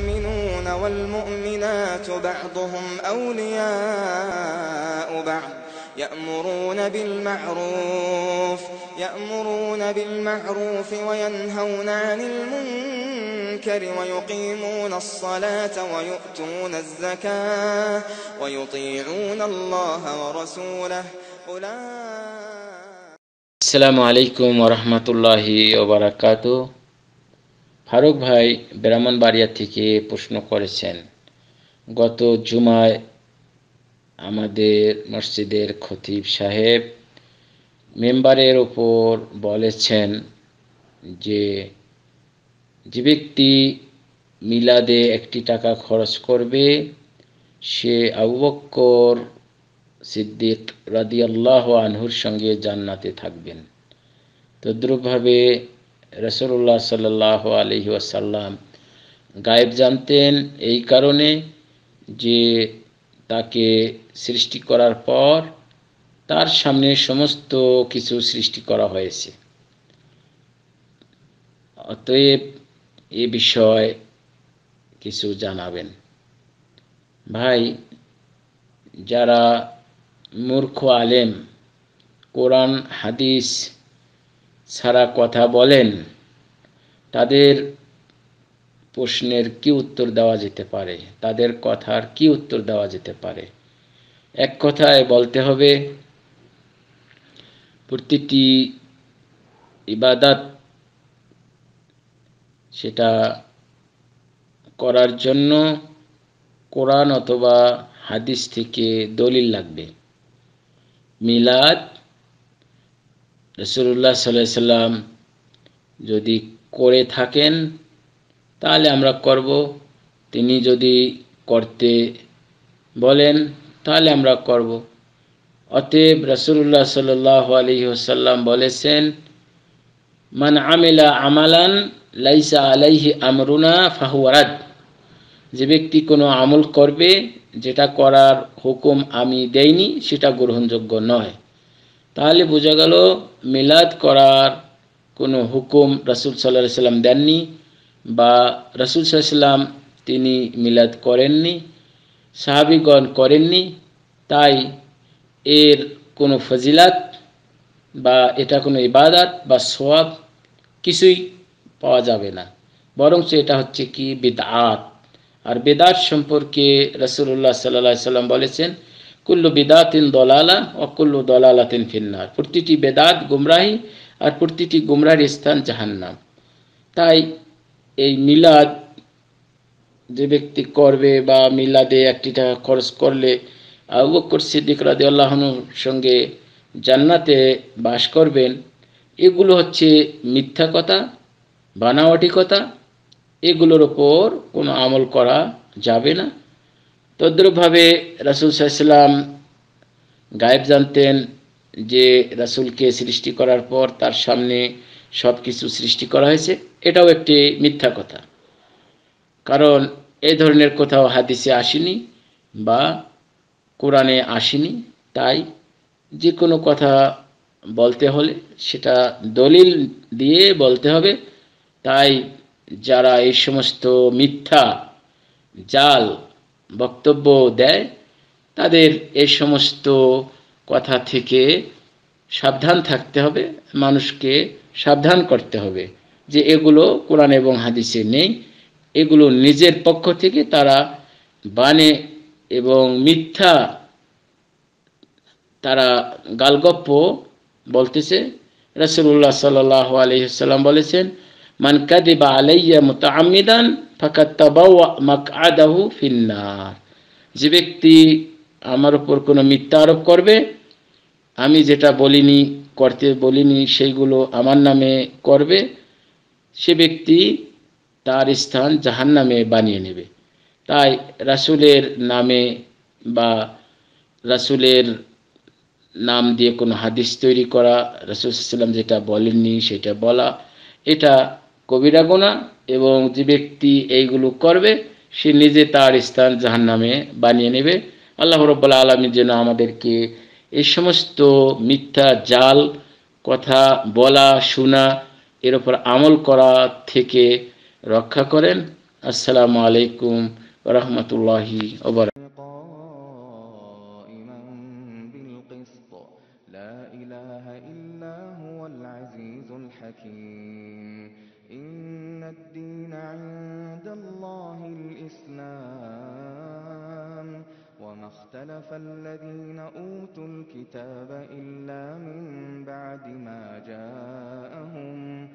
المؤمنون والمؤمنات بعضهم أولياء بعض يأمرون بالمعروف يأمرون بالمعروف وينهون عن المنكر ويقيمون الصلاة ويؤتون الزكاة ويطيعون الله ورسوله أولئك السلام عليكم ورحمة الله وبركاته ফারুক ভাই ব্রাহ্মণবাড়িয়া থেকে প্রশ্ন করেছেন গত জুমায় আমাদের মসজিদের খতিব সাহেব মেম্বারের ওপর বলেছেন যে যে ব্যক্তি মিলাদে একটি টাকা খরচ করবে সে আবুবক্কর সিদ্দিক রাদিয়াল্লাহ আনহুর সঙ্গে জান্নাতে থাকবেন তদ্রুপভাবে রসুল্লাহ সাল্লাহ আলহি আসাল্লাম গায়েব জানতেন এই কারণে যে তাকে সৃষ্টি করার পর তার সামনে সমস্ত কিছু সৃষ্টি করা হয়েছে অতএব এ বিষয় কিছু জানাবেন ভাই যারা মূর্খ আলেম কোরআন হাদিস ছাড়া কথা বলেন তাদের প্রশ্নের কি উত্তর দেওয়া যেতে পারে তাদের কথার কি উত্তর দেওয়া যেতে পারে এক কথায় বলতে হবে প্রতিটি ইবাদাত সেটা করার জন্য কোরআন অথবা হাদিস থেকে দলিল লাগবে মিলাদ রসুল্লাহ সাল্লাহ সাল্লাম যদি করে থাকেন তাহলে আমরা করব তিনি যদি করতে বলেন তাহলে আমরা করব অতএব রসুল্লাহ সাল্লাহ আলী ওসাল্লাম বলেছেন মান আমেলা আমালান লাইসা আলাইহি আমরুনা ফাহুয়ারাদ যে ব্যক্তি কোনো আমল করবে যেটা করার হুকুম আমি দেইনি সেটা গ্রহণযোগ্য নয় তাহলে বোঝা গেল মিলাদ করার কোনো হুকুম রাসুল সাল্লাহ সাল্লাম দেননি বা রাসুল সাল্লাম তিনি মিলাদ করেননি সাহাবিগণ করেননি তাই এর কোনো ফজিলাত বা এটা কোনো ইবাদাত বা সোয়াব কিছুই পাওয়া যাবে না বরং এটা হচ্ছে কি বেদাত আর বেদাত সম্পর্কে রসুল্লাহ সাল্লাহ সাল্লাম বলেছেন কুল্লু বেদাতিন দলালা অকুল্লু দলালাতিন ফিন্নার প্রতিটি বেদাত গুমরাহি আর প্রতিটি গুমরার স্থান জাহান্নাম তাই এই মিলাদ যে ব্যক্তি করবে বা মিলাদে একটি টাকা খরচ করলে আবু সিদ্দিক রাজি আল্লাহনুর সঙ্গে জান্নাতে বাস করবেন এগুলো হচ্ছে মিথ্যা কথা বানাওয়াটি কথা এগুলোর ওপর কোনো আমল করা যাবে না তদ্রূপভাবে রাসুল সাহসাল্লাম গায়েব জানতেন যে রাসুলকে সৃষ্টি করার পর তার সামনে সব কিছু সৃষ্টি করা হয়েছে এটাও একটি মিথ্যা কথা কারণ এই ধরনের কোথাও হাদিসে আসেনি বা কোরআনে আসেনি তাই যে কোনো কথা বলতে হলে সেটা দলিল দিয়ে বলতে হবে তাই যারা এই সমস্ত মিথ্যা জাল বক্তব্য দেয় তাদের এই সমস্ত কথা থেকে সাবধান থাকতে হবে মানুষকে সাবধান করতে হবে যে এগুলো কোরআন এবং হাদিসে নেই এগুলো নিজের পক্ষ থেকে তারা বানে এবং মিথ্যা তারা গালগপ্প বলতেছে রাসুল্লাহ সাল্লাহ আলহিসাল্লাম বলেছেন علي متعمدا فقد মুতাআমিদান مقعده في ফিন্নার যে ব্যক্তি আমার উপর কোনো মিথ্যা আরোপ করবে আমি যেটা বলিনি করতে বলিনি সেইগুলো আমার নামে করবে সে ব্যক্তি তার স্থান জাহান নামে বানিয়ে নেবে তাই রাসুলের নামে বা রাসুলের নাম দিয়ে কোনো হাদিস তৈরি করা রাসুল সাল্লাম যেটা বলেননি সেটা বলা এটা কবিরা গোনা এবং যে ব্যক্তি এইগুলো করবে সে নিজে তার স্থান জাহান নামে বানিয়ে নেবে আল্লাহ রব্বাল আলমীর জন্য আমাদেরকে এই সমস্ত মিথ্যা জাল কথা বলা শোনা এর ওপর আমল করা থেকে রক্ষা করেন আসসালামু আলাইকুম রহমতুল্লাহি ওবর لا إله إلا هو العزيز الحكيم إن الدين عند الله الإسلام وما اختلف الذين أوتوا الكتاب إلا من بعد ما جاءهم